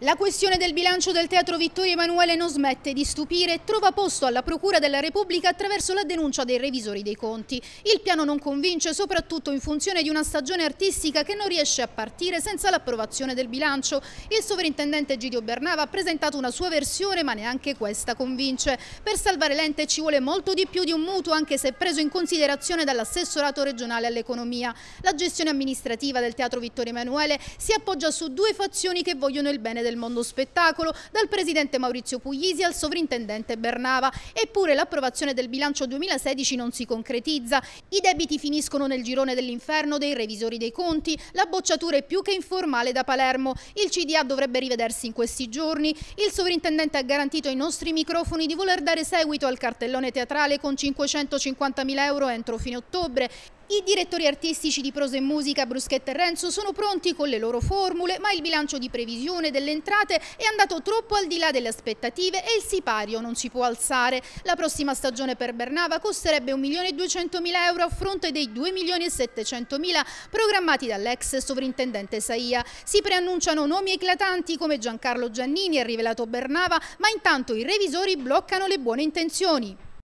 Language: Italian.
La questione del bilancio del Teatro Vittorio Emanuele non smette di stupire e trova posto alla Procura della Repubblica attraverso la denuncia dei revisori dei conti. Il piano non convince soprattutto in funzione di una stagione artistica che non riesce a partire senza l'approvazione del bilancio. Il sovrintendente Gidio Bernava ha presentato una sua versione ma neanche questa convince. Per salvare l'ente ci vuole molto di più di un mutuo anche se preso in considerazione dall'assessorato regionale all'economia. La gestione amministrativa del Teatro Vittorio Emanuele si appoggia su due fazioni che vogliono il bene del del mondo spettacolo, dal presidente Maurizio Puglisi al sovrintendente Bernava. Eppure l'approvazione del bilancio 2016 non si concretizza. I debiti finiscono nel girone dell'inferno dei revisori dei conti, la bocciatura è più che informale da Palermo. Il CDA dovrebbe rivedersi in questi giorni. Il sovrintendente ha garantito ai nostri microfoni di voler dare seguito al cartellone teatrale con 550 mila euro entro fine ottobre i direttori artistici di Prosa e Musica, Bruschetta e Renzo, sono pronti con le loro formule, ma il bilancio di previsione delle entrate è andato troppo al di là delle aspettative e il sipario non si può alzare. La prossima stagione per Bernava costerebbe 1.200.000 euro a fronte dei 2.700.000 programmati dall'ex sovrintendente Saia. Si preannunciano nomi eclatanti come Giancarlo Giannini e rivelato Bernava, ma intanto i revisori bloccano le buone intenzioni.